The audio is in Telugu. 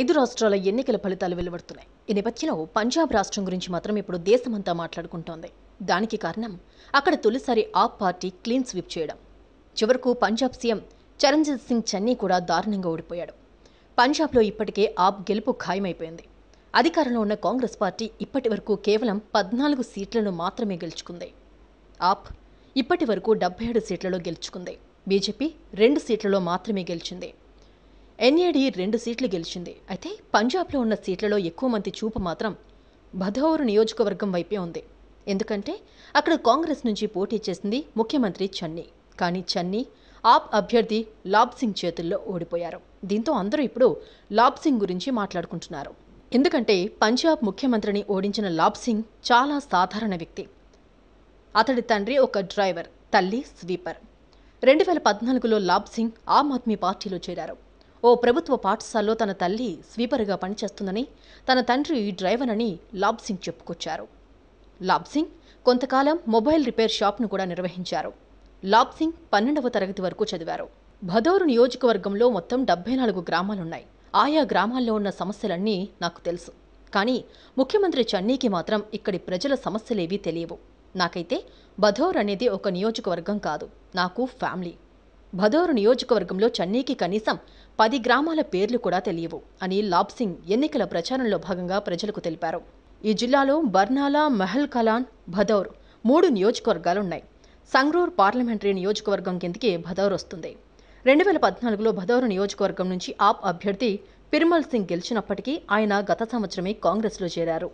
ఐదు రాష్ట్రాల ఎన్నికల ఫలితాలు వెలువడుతున్నాయి ఈ నేపథ్యంలో పంజాబ్ రాష్ట్రం గురించి మాత్రం ఇప్పుడు దేశమంతా మాట్లాడుకుంటోంది దానికి కారణం అక్కడ తొలిసారి ఆప్ పార్టీ క్లీన్ స్వీప్ చేయడం చివరకు పంజాబ్ సీఎం చరణ్జీత్ సింగ్ చన్నీ కూడా దారుణంగా ఓడిపోయాడు పంజాబ్లో ఇప్పటికే ఆప్ గెలుపు ఖాయమైపోయింది అధికారంలో ఉన్న కాంగ్రెస్ పార్టీ ఇప్పటి వరకు కేవలం పద్నాలుగు సీట్లను మాత్రమే గెలుచుకుంది ఆప్ ఇప్పటి వరకు డెబ్బై ఏడు సీట్లలో గెలుచుకుంది బీజేపీ రెండు సీట్లలో మాత్రమే గెలిచింది ఎన్ఏడి రెండు సీట్లు గెలిచింది అయితే పంజాబ్లో ఉన్న సీట్లలో ఎక్కువ మంది చూపు మాత్రం భదౌర్ నియోజకవర్గం వైపే ఉంది ఎందుకంటే అక్కడ కాంగ్రెస్ నుంచి పోటీ చేసింది ముఖ్యమంత్రి చన్నీ కానీ చన్నీ ఆప్ అభ్యర్థి లాబ్ సింగ్ చేతుల్లో ఓడిపోయారు దీంతో అందరూ ఇప్పుడు లాబ్ సింగ్ గురించి మాట్లాడుకుంటున్నారు ఎందుకంటే పంజాబ్ ముఖ్యమంత్రిని ఓడించిన లాబ్ సింగ్ చాలా సాధారణ వ్యక్తి అతడి తండ్రి ఒక డ్రైవర్ తల్లి స్వీపర్ రెండు వేల పద్నాలుగులో లాబ్ సింగ్ ఆమ్ ఆద్మీ పార్టీలో చేరారు ఓ ప్రభుత్వ పాఠశాలలో తన తల్లి స్వీపర్గా పనిచేస్తుందని తన తండ్రి డ్రైవర్ అని లాబ్సింగ్ చెప్పుకొచ్చారు లాబ్సింగ్ కొంతకాలం మొబైల్ రిపేర్ షాప్ను కూడా నిర్వహించారు లాబ్సింగ్ పన్నెండవ తరగతి వరకు చదివారు భదోరు నియోజకవర్గంలో మొత్తం డెబ్బై నాలుగు గ్రామాలున్నాయి ఆయా గ్రామాల్లో ఉన్న సమస్యలన్నీ నాకు తెలుసు కానీ ముఖ్యమంత్రి చన్నీకి మాత్రం ఇక్కడి ప్రజల సమస్యలేవీ తెలియవు నాకైతే భదౌర్ అనేది ఒక నియోజకవర్గం కాదు నాకు ఫ్యామిలీ భదోరు నియోజకవర్గంలో చెన్నైకి కనీసం పది గ్రామాల పేర్లు కూడా తెలియవు అని లాబ్సింగ్ ఎన్నికల ప్రచారంలో భాగంగా ప్రజలకు తెలిపారు ఈ జిల్లాలో బర్నాలా మహల్ కలాన్ భదౌర్ మూడు నియోజకవర్గాలున్నాయి సంగ్రూర్ పార్లమెంటరీ నియోజకవర్గం కిందకే భదౌర్ వస్తుంది రెండు వేల పద్నాలుగులో భదౌర్ నియోజకవర్గం నుంచి ఆప్ అభ్యర్థి పిర్మల్ సింగ్ గెలిచినప్పటికీ ఆయన గత సంవత్సరమే కాంగ్రెస్లో చేరారు